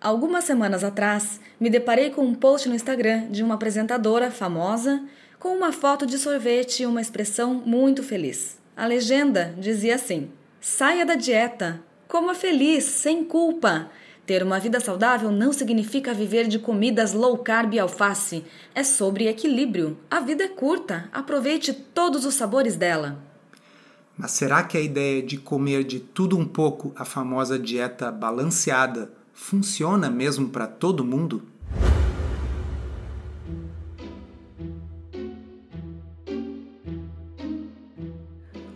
Algumas semanas atrás, me deparei com um post no Instagram de uma apresentadora famosa com uma foto de sorvete e uma expressão muito feliz. A legenda dizia assim: Saia da dieta, coma feliz, sem culpa. Ter uma vida saudável não significa viver de comidas low carb e alface. É sobre equilíbrio. A vida é curta, aproveite todos os sabores dela. Mas será que a ideia de comer de tudo um pouco, a famosa dieta balanceada, funciona mesmo para todo mundo?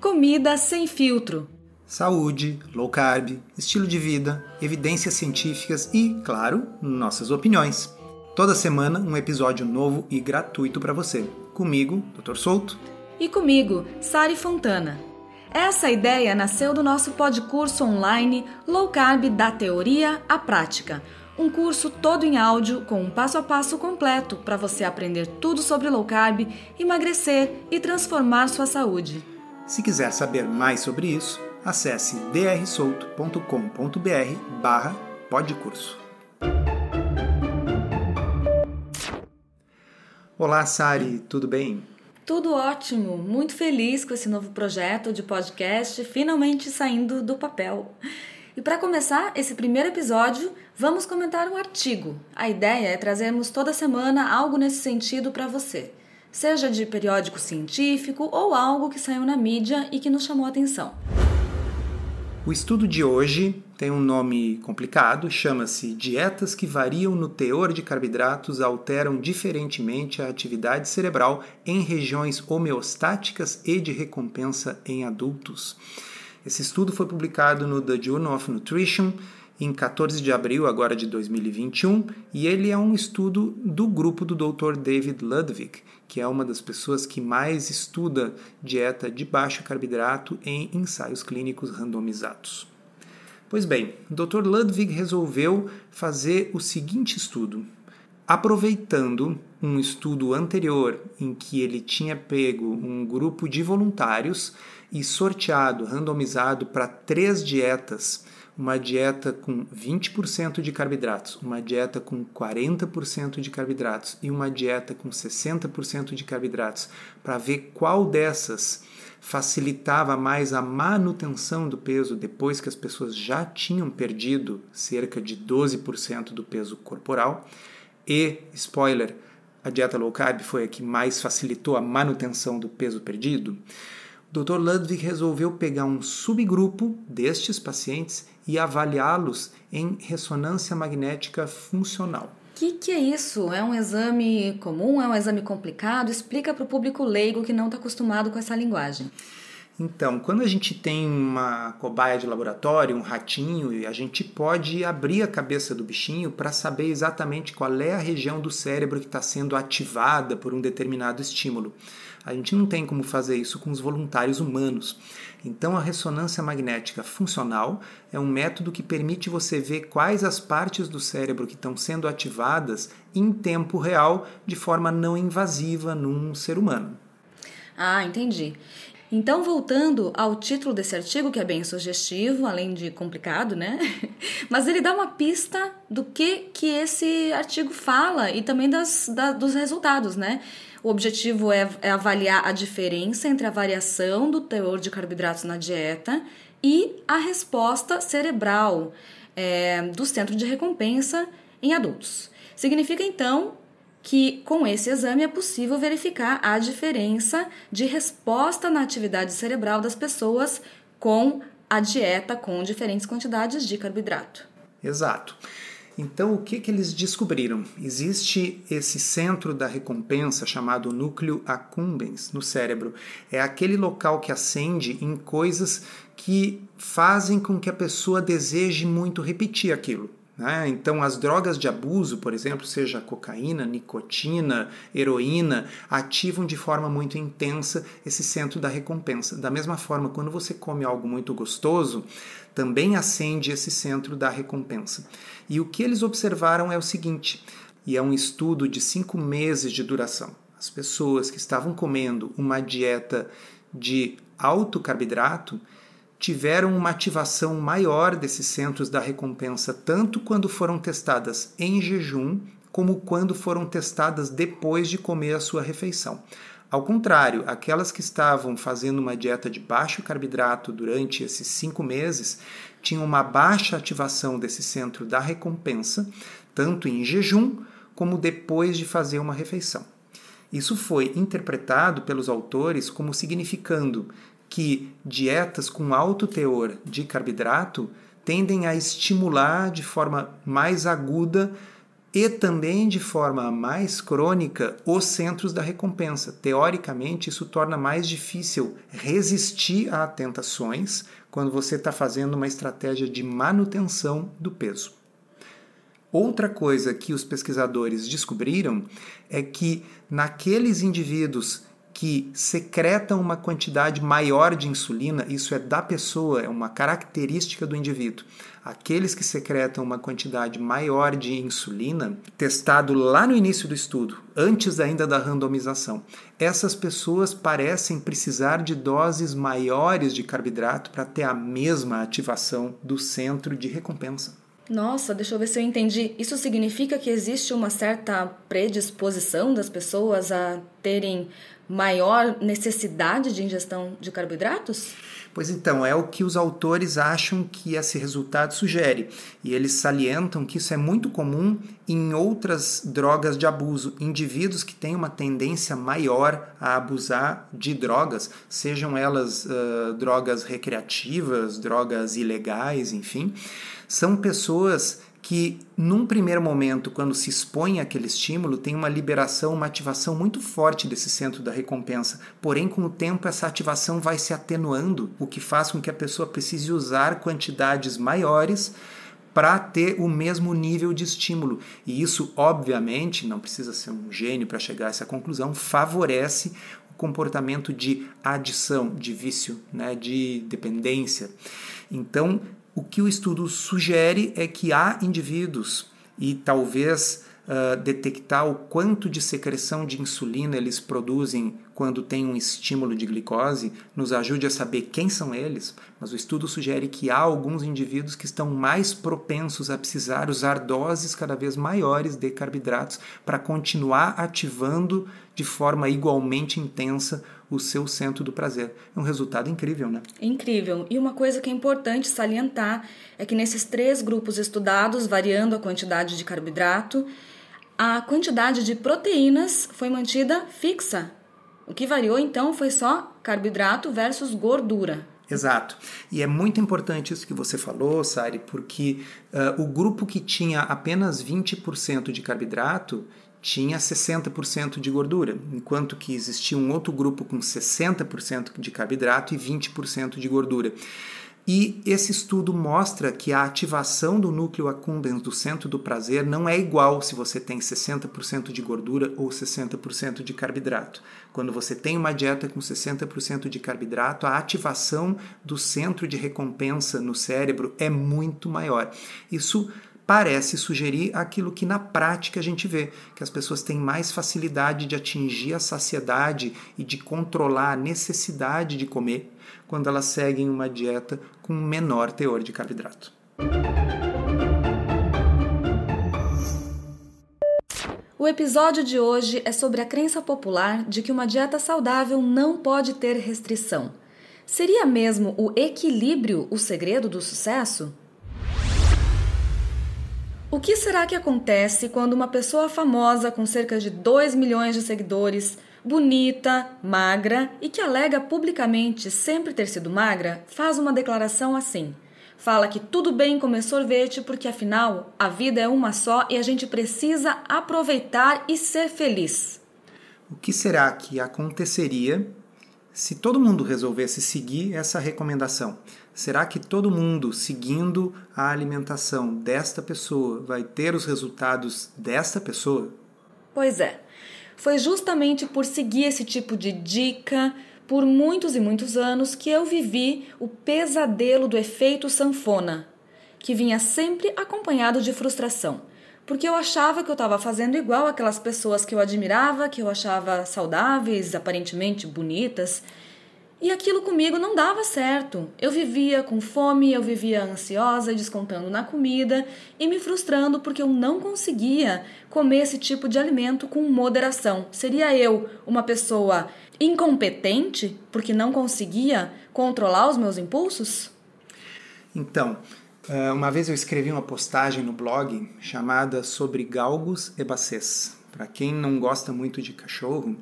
Comida sem filtro. Saúde, low carb, estilo de vida, evidências científicas e, claro, nossas opiniões. Toda semana um episódio novo e gratuito para você. Comigo, Dr. Souto. E comigo, Sari Fontana. Essa ideia nasceu do nosso podcurso online Low Carb da Teoria à Prática. Um curso todo em áudio com um passo a passo completo para você aprender tudo sobre low carb, emagrecer e transformar sua saúde. Se quiser saber mais sobre isso, acesse drsolto.com.br/barra podcurso. Olá, Sari, tudo bem? tudo ótimo, muito feliz com esse novo projeto de podcast finalmente saindo do papel. E para começar esse primeiro episódio, vamos comentar um artigo. A ideia é trazermos toda semana algo nesse sentido para você, seja de periódico científico ou algo que saiu na mídia e que nos chamou a atenção. O estudo de hoje tem um nome complicado, chama-se Dietas que variam no teor de carboidratos alteram diferentemente a atividade cerebral em regiões homeostáticas e de recompensa em adultos. Esse estudo foi publicado no The Journal of Nutrition em 14 de abril agora de 2021, e ele é um estudo do grupo do Dr. David Ludwig, que é uma das pessoas que mais estuda dieta de baixo carboidrato em ensaios clínicos randomizados. Pois bem, o Dr. Ludwig resolveu fazer o seguinte estudo. Aproveitando um estudo anterior em que ele tinha pego um grupo de voluntários e sorteado, randomizado para três dietas uma dieta com 20% de carboidratos, uma dieta com 40% de carboidratos e uma dieta com 60% de carboidratos, para ver qual dessas facilitava mais a manutenção do peso depois que as pessoas já tinham perdido cerca de 12% do peso corporal. E, spoiler, a dieta low carb foi a que mais facilitou a manutenção do peso perdido. Dr. Ludwig resolveu pegar um subgrupo destes pacientes e avaliá-los em ressonância magnética funcional. O que, que é isso? É um exame comum? É um exame complicado? Explica para o público leigo que não está acostumado com essa linguagem. Então, quando a gente tem uma cobaia de laboratório, um ratinho, a gente pode abrir a cabeça do bichinho para saber exatamente qual é a região do cérebro que está sendo ativada por um determinado estímulo. A gente não tem como fazer isso com os voluntários humanos. Então, a ressonância magnética funcional é um método que permite você ver quais as partes do cérebro que estão sendo ativadas em tempo real, de forma não invasiva num ser humano. Ah, entendi. Então, voltando ao título desse artigo, que é bem sugestivo, além de complicado, né? Mas ele dá uma pista do que, que esse artigo fala e também das, da, dos resultados, né? O objetivo é, é avaliar a diferença entre a variação do teor de carboidratos na dieta e a resposta cerebral é, do centro de recompensa em adultos. Significa, então, que com esse exame é possível verificar a diferença de resposta na atividade cerebral das pessoas com a dieta com diferentes quantidades de carboidrato. Exato. Então, o que, que eles descobriram? Existe esse centro da recompensa chamado núcleo accumbens no cérebro. É aquele local que acende em coisas que fazem com que a pessoa deseje muito repetir aquilo. Né? Então, as drogas de abuso, por exemplo, seja cocaína, nicotina, heroína, ativam de forma muito intensa esse centro da recompensa. Da mesma forma, quando você come algo muito gostoso, também acende esse centro da recompensa. E o que eles observaram é o seguinte: e é um estudo de cinco meses de duração. As pessoas que estavam comendo uma dieta de alto carboidrato, tiveram uma ativação maior desses centros da recompensa, tanto quando foram testadas em jejum, como quando foram testadas depois de comer a sua refeição. Ao contrário, aquelas que estavam fazendo uma dieta de baixo carboidrato durante esses cinco meses tinham uma baixa ativação desse centro da recompensa, tanto em jejum como depois de fazer uma refeição. Isso foi interpretado pelos autores como significando que dietas com alto teor de carboidrato tendem a estimular de forma mais aguda e também de forma mais crônica os centros da recompensa. Teoricamente, isso torna mais difícil resistir a tentações quando você está fazendo uma estratégia de manutenção do peso. Outra coisa que os pesquisadores descobriram é que naqueles indivíduos que secretam uma quantidade maior de insulina, isso é da pessoa, é uma característica do indivíduo. Aqueles que secretam uma quantidade maior de insulina, testado lá no início do estudo, antes ainda da randomização, essas pessoas parecem precisar de doses maiores de carboidrato para ter a mesma ativação do centro de recompensa. Nossa, deixa eu ver se eu entendi. Isso significa que existe uma certa predisposição das pessoas a terem maior necessidade de ingestão de carboidratos? Pois então, é o que os autores acham que esse resultado sugere. E eles salientam que isso é muito comum em outras drogas de abuso. Indivíduos que têm uma tendência maior a abusar de drogas, sejam elas uh, drogas recreativas, drogas ilegais, enfim, são pessoas que num primeiro momento, quando se expõe àquele estímulo, tem uma liberação, uma ativação muito forte desse centro da recompensa. Porém, com o tempo, essa ativação vai se atenuando, o que faz com que a pessoa precise usar quantidades maiores para ter o mesmo nível de estímulo. E isso, obviamente, não precisa ser um gênio para chegar a essa conclusão, favorece o comportamento de adição, de vício, né, de dependência. Então, o que o estudo sugere é que há indivíduos, e talvez uh, detectar o quanto de secreção de insulina eles produzem quando tem um estímulo de glicose, nos ajude a saber quem são eles, mas o estudo sugere que há alguns indivíduos que estão mais propensos a precisar usar doses cada vez maiores de carboidratos para continuar ativando de forma igualmente intensa o seu centro do prazer. É um resultado incrível, né? Incrível. E uma coisa que é importante salientar é que nesses três grupos estudados, variando a quantidade de carboidrato, a quantidade de proteínas foi mantida fixa o que variou então foi só carboidrato versus gordura. Exato. E é muito importante isso que você falou, Sari, porque uh, o grupo que tinha apenas 20% de carboidrato tinha 60% de gordura, enquanto que existia um outro grupo com 60% de carboidrato e 20% de gordura. E esse estudo mostra que a ativação do núcleo accumbens do centro do prazer não é igual se você tem 60% de gordura ou 60% de carboidrato. Quando você tem uma dieta com 60% de carboidrato, a ativação do centro de recompensa no cérebro é muito maior. Isso parece sugerir aquilo que na prática a gente vê, que as pessoas têm mais facilidade de atingir a saciedade e de controlar a necessidade de comer quando elas seguem uma dieta com menor teor de carboidrato. O episódio de hoje é sobre a crença popular de que uma dieta saudável não pode ter restrição. Seria mesmo o equilíbrio o segredo do sucesso? O que será que acontece quando uma pessoa famosa com cerca de 2 milhões de seguidores bonita, magra e que alega publicamente sempre ter sido magra, faz uma declaração assim. Fala que tudo bem comer sorvete porque afinal a vida é uma só e a gente precisa aproveitar e ser feliz. O que será que aconteceria se todo mundo resolvesse seguir essa recomendação? Será que todo mundo seguindo a alimentação desta pessoa vai ter os resultados desta pessoa? Pois é foi justamente por seguir esse tipo de dica por muitos e muitos anos que eu vivi o pesadelo do efeito sanfona, que vinha sempre acompanhado de frustração. Porque eu achava que eu estava fazendo igual aquelas pessoas que eu admirava, que eu achava saudáveis, aparentemente bonitas, e aquilo comigo não dava certo. Eu vivia com fome, eu vivia ansiosa, descontando na comida e me frustrando porque eu não conseguia comer esse tipo de alimento com moderação. Seria eu uma pessoa incompetente porque não conseguia controlar os meus impulsos? Então, eh, uma vez eu escrevi uma postagem no blog chamada Sobre Galgos e Bacês. Para quem não gosta muito de cachorro,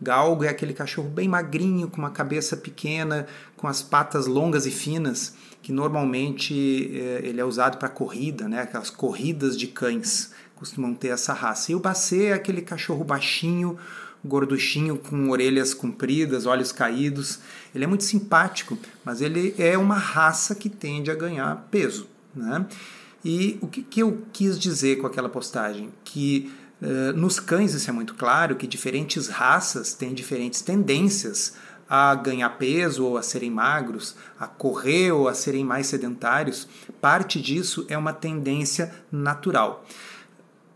Galgo é aquele cachorro bem magrinho, com uma cabeça pequena, com as patas longas e finas, que normalmente eh, ele é usado para corrida, né? Aquelas corridas de cães costumam ter essa raça. E o Bacê é aquele cachorro baixinho, gorduchinho, com orelhas compridas, olhos caídos. Ele é muito simpático, mas ele é uma raça que tende a ganhar peso, né? E o que, que eu quis dizer com aquela postagem? Que eh, nos cães, isso é muito claro, que diferentes raças têm diferentes tendências a ganhar peso ou a serem magros, a correr ou a serem mais sedentários. Parte disso é uma tendência natural.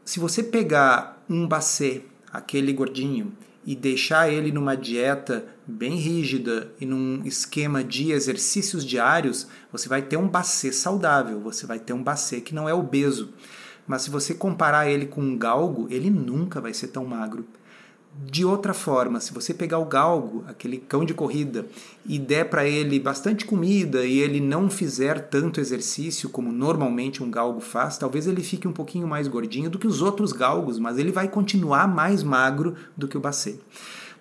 Se você pegar um bacê, aquele gordinho, e deixar ele numa dieta bem rígida e num esquema de exercícios diários, você vai ter um bacê saudável, você vai ter um bacê que não é obeso. Mas se você comparar ele com um galgo, ele nunca vai ser tão magro. De outra forma, se você pegar o galgo, aquele cão de corrida, e der para ele bastante comida e ele não fizer tanto exercício como normalmente um galgo faz, talvez ele fique um pouquinho mais gordinho do que os outros galgos, mas ele vai continuar mais magro do que o baceio.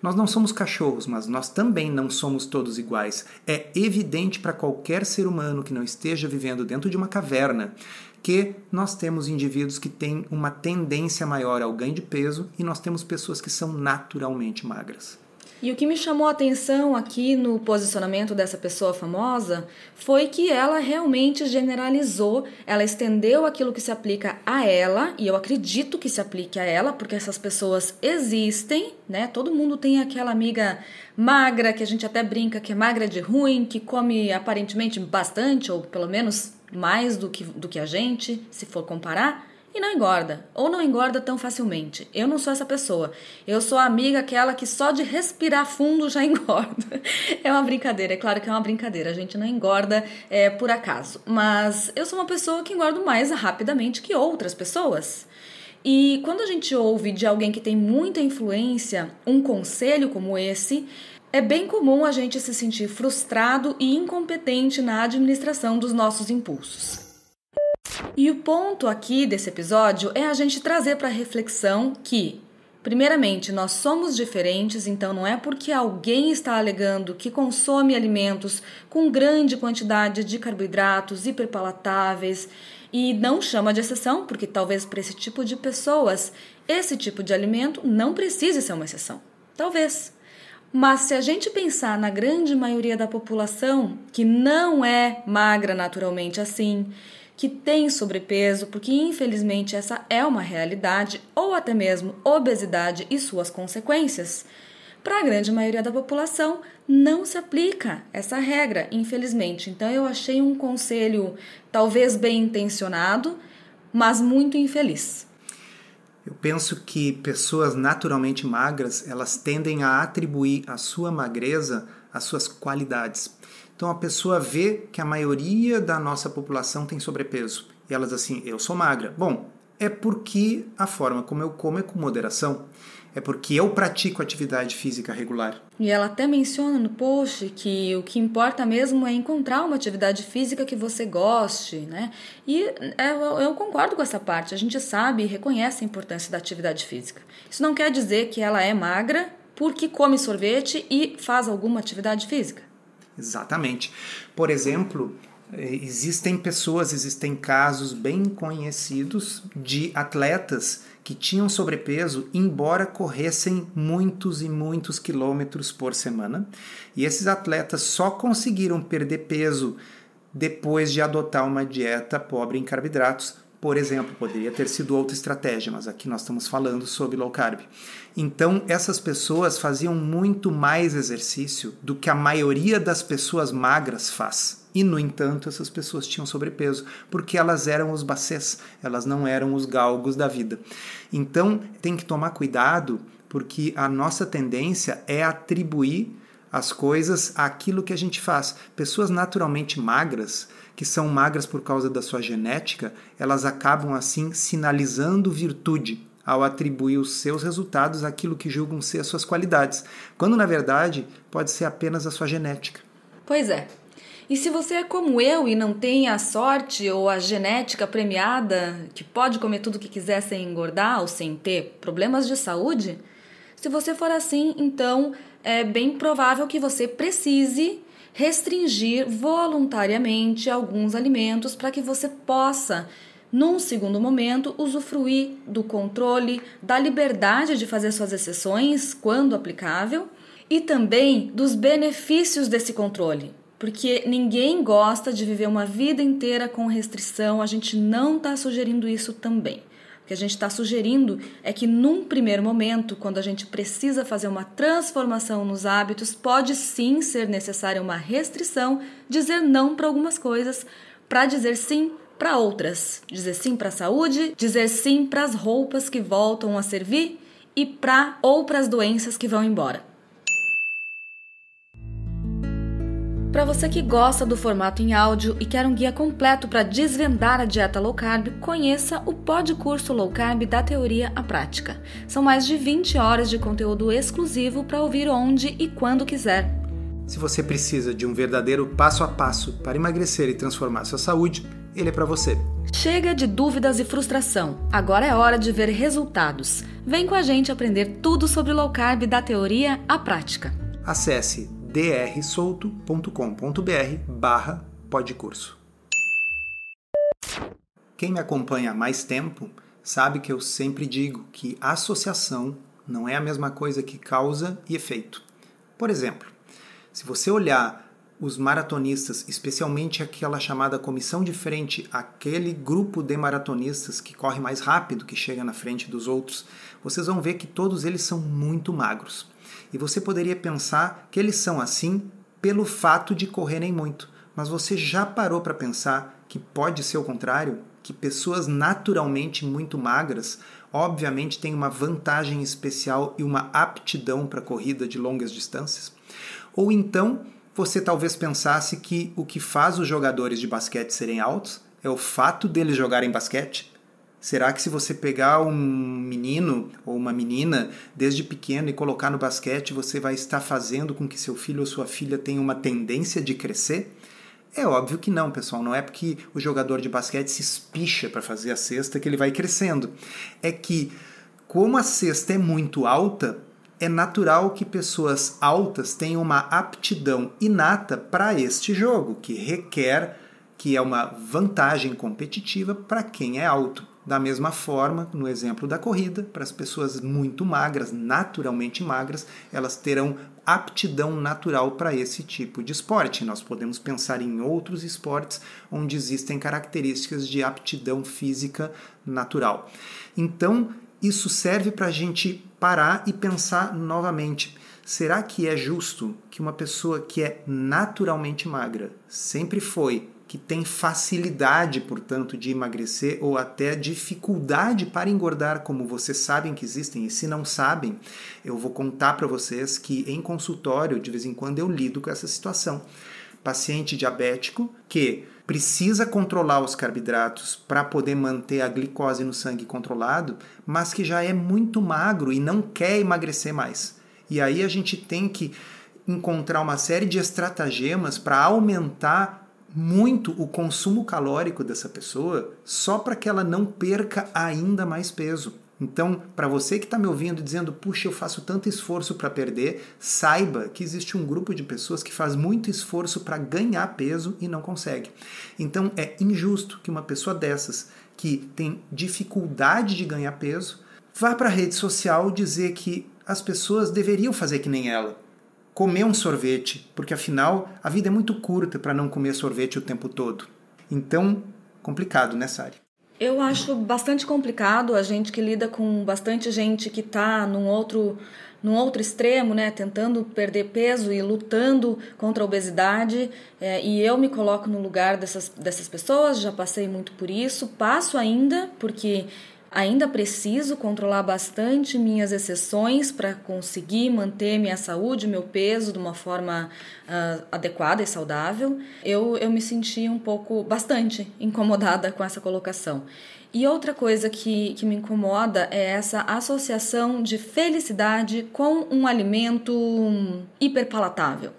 Nós não somos cachorros, mas nós também não somos todos iguais. É evidente para qualquer ser humano que não esteja vivendo dentro de uma caverna que nós temos indivíduos que têm uma tendência maior ao ganho de peso e nós temos pessoas que são naturalmente magras. E o que me chamou a atenção aqui no posicionamento dessa pessoa famosa foi que ela realmente generalizou, ela estendeu aquilo que se aplica a ela, e eu acredito que se aplique a ela, porque essas pessoas existem, né? Todo mundo tem aquela amiga magra que a gente até brinca que é magra de ruim, que come aparentemente bastante ou pelo menos mais do que, do que a gente, se for comparar, e não engorda, ou não engorda tão facilmente. Eu não sou essa pessoa. Eu sou a amiga aquela que só de respirar fundo já engorda. É uma brincadeira, é claro que é uma brincadeira. A gente não engorda é, por acaso. Mas eu sou uma pessoa que engordo mais rapidamente que outras pessoas. E quando a gente ouve de alguém que tem muita influência um conselho como esse, é bem comum a gente se sentir frustrado e incompetente na administração dos nossos impulsos. E o ponto aqui desse episódio é a gente trazer para reflexão que, primeiramente, nós somos diferentes, então não é porque alguém está alegando que consome alimentos com grande quantidade de carboidratos hiperpalatáveis e não chama de exceção, porque talvez para esse tipo de pessoas esse tipo de alimento não precise ser uma exceção. Talvez. Mas se a gente pensar na grande maioria da população, que não é magra naturalmente assim, que tem sobrepeso, porque infelizmente essa é uma realidade, ou até mesmo obesidade e suas consequências, para a grande maioria da população não se aplica essa regra, infelizmente. Então eu achei um conselho talvez bem intencionado, mas muito infeliz. Eu penso que pessoas naturalmente magras, elas tendem a atribuir a sua magreza às suas qualidades. Então a pessoa vê que a maioria da nossa população tem sobrepeso. E elas assim, eu sou magra. Bom, é porque a forma como eu como é com moderação. É porque eu pratico atividade física regular. E ela até menciona no post que o que importa mesmo é encontrar uma atividade física que você goste, né? E é, eu concordo com essa parte. A gente sabe e reconhece a importância da atividade física. Isso não quer dizer que ela é magra porque come sorvete e faz alguma atividade física. Exatamente. Por exemplo, Existem pessoas, existem casos bem conhecidos de atletas que tinham sobrepeso, embora corressem muitos e muitos quilômetros por semana. E esses atletas só conseguiram perder peso depois de adotar uma dieta pobre em carboidratos. Por exemplo, poderia ter sido outra estratégia, mas aqui nós estamos falando sobre low carb. Então, essas pessoas faziam muito mais exercício do que a maioria das pessoas magras faz. E, no entanto, essas pessoas tinham sobrepeso, porque elas eram os bacês, elas não eram os galgos da vida. Então, tem que tomar cuidado, porque a nossa tendência é atribuir as coisas àquilo que a gente faz. Pessoas naturalmente magras, que são magras por causa da sua genética, elas acabam assim sinalizando virtude ao atribuir os seus resultados àquilo que julgam ser as suas qualidades, quando na verdade pode ser apenas a sua genética. Pois é, e se você é como eu e não tem a sorte ou a genética premiada, que pode comer tudo que quiser sem engordar ou sem ter problemas de saúde, se você for assim, então é bem provável que você precise restringir voluntariamente alguns alimentos para que você possa, num segundo momento, usufruir do controle, da liberdade de fazer suas exceções quando aplicável e também dos benefícios desse controle. Porque ninguém gosta de viver uma vida inteira com restrição, a gente não está sugerindo isso também. O que a gente está sugerindo é que, num primeiro momento, quando a gente precisa fazer uma transformação nos hábitos, pode sim ser necessária uma restrição, dizer não para algumas coisas, para dizer sim para outras. Dizer sim para a saúde, dizer sim para as roupas que voltam a servir e para ou para as doenças que vão embora. Para você que gosta do formato em áudio e quer um guia completo para desvendar a dieta low carb, conheça o curso low carb da teoria à prática. São mais de 20 horas de conteúdo exclusivo para ouvir onde e quando quiser. Se você precisa de um verdadeiro passo a passo para emagrecer e transformar sua saúde, ele é para você. Chega de dúvidas e frustração. Agora é hora de ver resultados. Vem com a gente aprender tudo sobre low carb da teoria à prática. Acesse drsolto.com.br/barra podcurso. Quem me acompanha há mais tempo sabe que eu sempre digo que associação não é a mesma coisa que causa e efeito. Por exemplo, se você olhar os maratonistas, especialmente aquela chamada comissão de frente, aquele grupo de maratonistas que corre mais rápido, que chega na frente dos outros, vocês vão ver que todos eles são muito magros. E você poderia pensar que eles são assim pelo fato de correrem muito. Mas você já parou para pensar que pode ser o contrário? Que pessoas naturalmente muito magras, obviamente, têm uma vantagem especial e uma aptidão para corrida de longas distâncias? Ou então você talvez pensasse que o que faz os jogadores de basquete serem altos é o fato deles jogarem basquete Será que se você pegar um menino ou uma menina desde pequeno e colocar no basquete, você vai estar fazendo com que seu filho ou sua filha tenha uma tendência de crescer? É óbvio que não, pessoal. Não é porque o jogador de basquete se espicha para fazer a cesta que ele vai crescendo. É que, como a cesta é muito alta, é natural que pessoas altas tenham uma aptidão inata para este jogo, que requer, que é uma vantagem competitiva para quem é alto. Da mesma forma, no exemplo da corrida, para as pessoas muito magras, naturalmente magras, elas terão aptidão natural para esse tipo de esporte. Nós podemos pensar em outros esportes onde existem características de aptidão física natural. Então, isso serve para a gente parar e pensar novamente. Será que é justo que uma pessoa que é naturalmente magra, sempre foi, que tem facilidade, portanto, de emagrecer ou até dificuldade para engordar, como vocês sabem que existem. E se não sabem, eu vou contar para vocês que em consultório, de vez em quando, eu lido com essa situação. Paciente diabético que precisa controlar os carboidratos para poder manter a glicose no sangue controlado, mas que já é muito magro e não quer emagrecer mais. E aí a gente tem que encontrar uma série de estratagemas para aumentar muito o consumo calórico dessa pessoa só para que ela não perca ainda mais peso. Então, para você que está me ouvindo dizendo, puxa, eu faço tanto esforço para perder, saiba que existe um grupo de pessoas que faz muito esforço para ganhar peso e não consegue. Então, é injusto que uma pessoa dessas, que tem dificuldade de ganhar peso, vá para a rede social dizer que as pessoas deveriam fazer que nem ela comer um sorvete, porque afinal a vida é muito curta para não comer sorvete o tempo todo. Então, complicado, né, Sari? Eu acho bastante complicado a gente que lida com bastante gente que está num outro, num outro extremo, né? Tentando perder peso e lutando contra a obesidade. É, e eu me coloco no lugar dessas, dessas pessoas, já passei muito por isso, passo ainda, porque Ainda preciso controlar bastante minhas exceções para conseguir manter minha saúde, meu peso de uma forma uh, adequada e saudável. Eu, eu me senti um pouco, bastante incomodada com essa colocação. E outra coisa que, que me incomoda é essa associação de felicidade com um alimento hiperpalatável.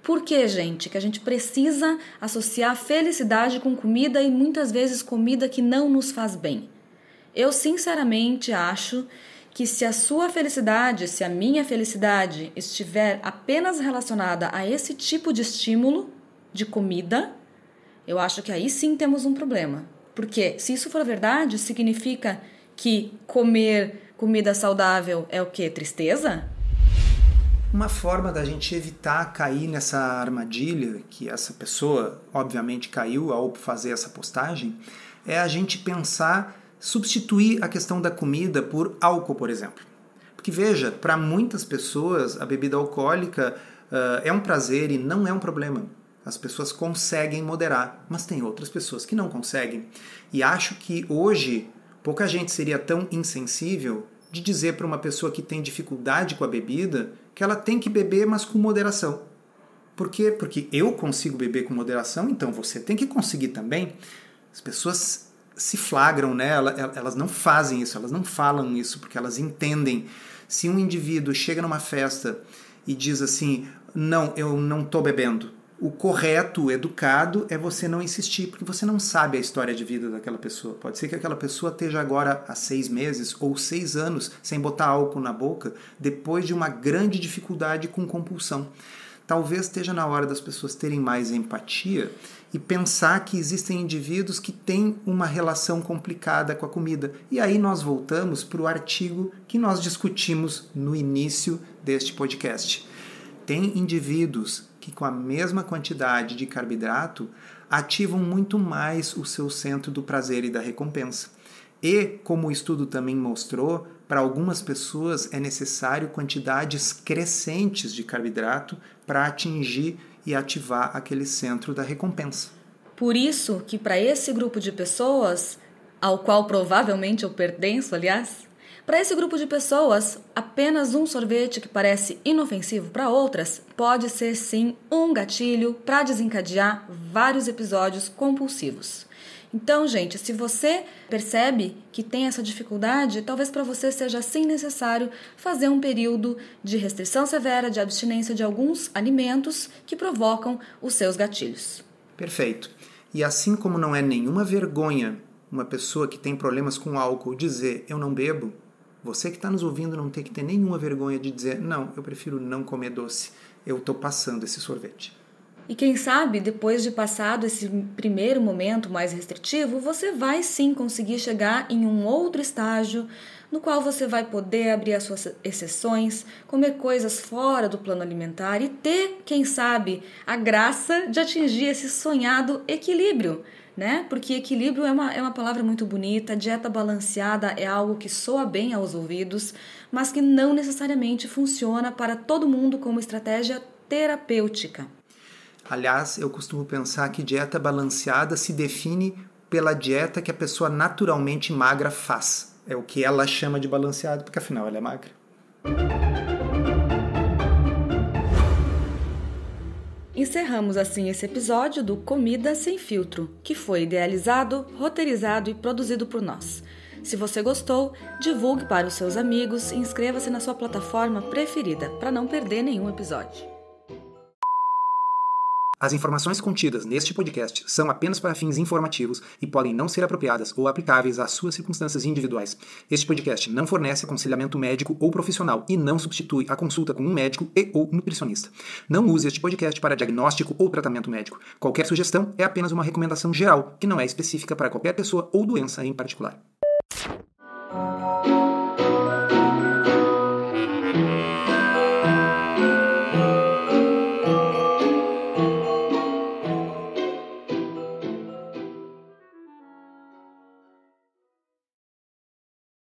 Por que, gente? Que a gente precisa associar felicidade com comida e muitas vezes comida que não nos faz bem. Eu sinceramente acho que se a sua felicidade, se a minha felicidade estiver apenas relacionada a esse tipo de estímulo de comida, eu acho que aí sim temos um problema. Porque se isso for verdade, significa que comer comida saudável é o que? Tristeza? Uma forma da gente evitar cair nessa armadilha que essa pessoa obviamente caiu ao fazer essa postagem é a gente pensar substituir a questão da comida por álcool, por exemplo. Porque veja, para muitas pessoas a bebida alcoólica uh, é um prazer e não é um problema. As pessoas conseguem moderar, mas tem outras pessoas que não conseguem. E acho que hoje pouca gente seria tão insensível de dizer para uma pessoa que tem dificuldade com a bebida que ela tem que beber, mas com moderação. Por quê? Porque eu consigo beber com moderação, então você tem que conseguir também. As pessoas se flagram, né? elas não fazem isso, elas não falam isso, porque elas entendem. Se um indivíduo chega numa festa e diz assim: não, eu não estou bebendo. O correto, educado, é você não insistir, porque você não sabe a história de vida daquela pessoa. Pode ser que aquela pessoa esteja agora há seis meses ou seis anos sem botar álcool na boca, depois de uma grande dificuldade com compulsão. Talvez esteja na hora das pessoas terem mais empatia e pensar que existem indivíduos que têm uma relação complicada com a comida. E aí nós voltamos para o artigo que nós discutimos no início deste podcast. Tem indivíduos que, com a mesma quantidade de carboidrato, ativam muito mais o seu centro do prazer e da recompensa. E, como o estudo também mostrou, para algumas pessoas é necessário quantidades crescentes de carboidrato para atingir e ativar aquele centro da recompensa. Por isso que para esse grupo de pessoas, ao qual provavelmente eu pertenço, aliás, para esse grupo de pessoas, apenas um sorvete que parece inofensivo para outras pode ser sim um gatilho para desencadear vários episódios compulsivos. Então, gente, se você percebe que tem essa dificuldade, talvez para você seja sim necessário fazer um período de restrição severa, de abstinência de alguns alimentos que provocam os seus gatilhos. Perfeito. E assim como não é nenhuma vergonha uma pessoa que tem problemas com álcool dizer eu não bebo, você que está nos ouvindo não tem que ter nenhuma vergonha de dizer não, eu prefiro não comer doce, eu estou passando esse sorvete. E quem sabe, depois de passado esse primeiro momento mais restritivo, você vai sim conseguir chegar em um outro estágio no qual você vai poder abrir as suas exceções, comer coisas fora do plano alimentar e ter, quem sabe, a graça de atingir esse sonhado equilíbrio. Né? Porque equilíbrio é uma, é uma palavra muito bonita, dieta balanceada é algo que soa bem aos ouvidos, mas que não necessariamente funciona para todo mundo como estratégia terapêutica. Aliás, eu costumo pensar que dieta balanceada se define pela dieta que a pessoa naturalmente magra faz. É o que ela chama de balanceado, porque afinal ela é magra. Encerramos assim esse episódio do Comida Sem Filtro, que foi idealizado, roteirizado e produzido por nós. Se você gostou, divulgue para os seus amigos e inscreva-se na sua plataforma preferida para não perder nenhum episódio. As informações contidas neste podcast são apenas para fins informativos e podem não ser apropriadas ou aplicáveis às suas circunstâncias individuais. Este podcast não fornece aconselhamento médico ou profissional e não substitui a consulta com um médico e ou nutricionista. Não use este podcast para diagnóstico ou tratamento médico. Qualquer sugestão é apenas uma recomendação geral, que não é específica para qualquer pessoa ou doença em particular.